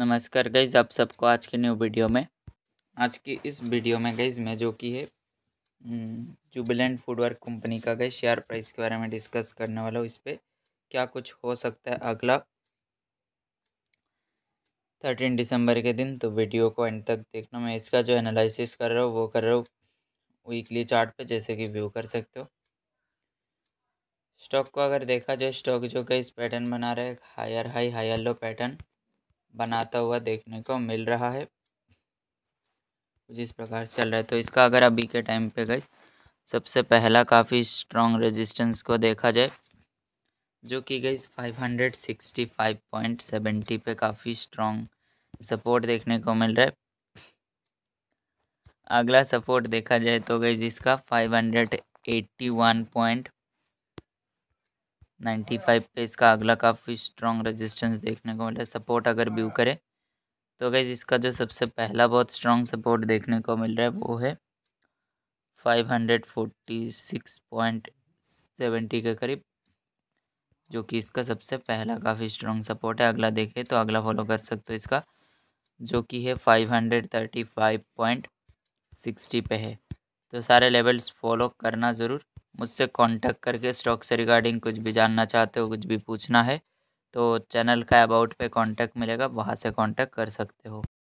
नमस्कार गईज आप सबको आज के न्यू वीडियो में आज की इस वीडियो में गईज मैं जो कि है जुबिलेंट फूडवर्क कंपनी का गई शेयर प्राइस के बारे में डिस्कस करने वाला हूँ इस पर क्या कुछ हो सकता है अगला थर्टीन दिसंबर के दिन तो वीडियो को एंड तक देखना मैं इसका जो एनालिसिस कर रहा हूँ वो कर रहा हूँ वीकली चार्ट पे जैसे कि व्यू कर सकते हो स्टॉक को अगर देखा जाए स्टॉक जो कई पैटर्न बना रहे higher high higher low pattern बनाता हुआ देखने को मिल रहा है कुछ इस प्रकार से चल रहा है तो इसका अगर अभी के टाइम पे गई सबसे पहला काफ़ी स्ट्रॉन्ग रेजिस्टेंस को देखा जाए जो कि गई सेवेंटी पे काफ़ी स्ट्रॉन्ग सपोर्ट देखने को मिल रहा है अगला सपोर्ट देखा जाए तो गई जिसका five hundred eighty one point ninety five पे इसका अगला काफ़ी स्ट्रॉन्ग रेजिस्टेंस देखने को मिला सपोर्ट अगर व्यू करें तो गई इसका जो सबसे पहला बहुत स्ट्रॉन्ग सपोर्ट देखने को मिल रहा है वो है five hundred forty six point seventy के करीब जो कि इसका सबसे पहला काफ़ी स्ट्रॉन्ग सपोर्ट है अगला देखें तो अगला फॉलो कर सकते हो इसका जो कि है five hundred thirty five point sixty पे है तो सारे लेवल्स फॉलो करना ज़रूर मुझसे कांटेक्ट करके स्टॉक से रिगार्डिंग कुछ भी जानना चाहते हो कुछ भी पूछना है तो चैनल का अबाउट पे कांटेक्ट मिलेगा वहाँ से कांटेक्ट कर सकते हो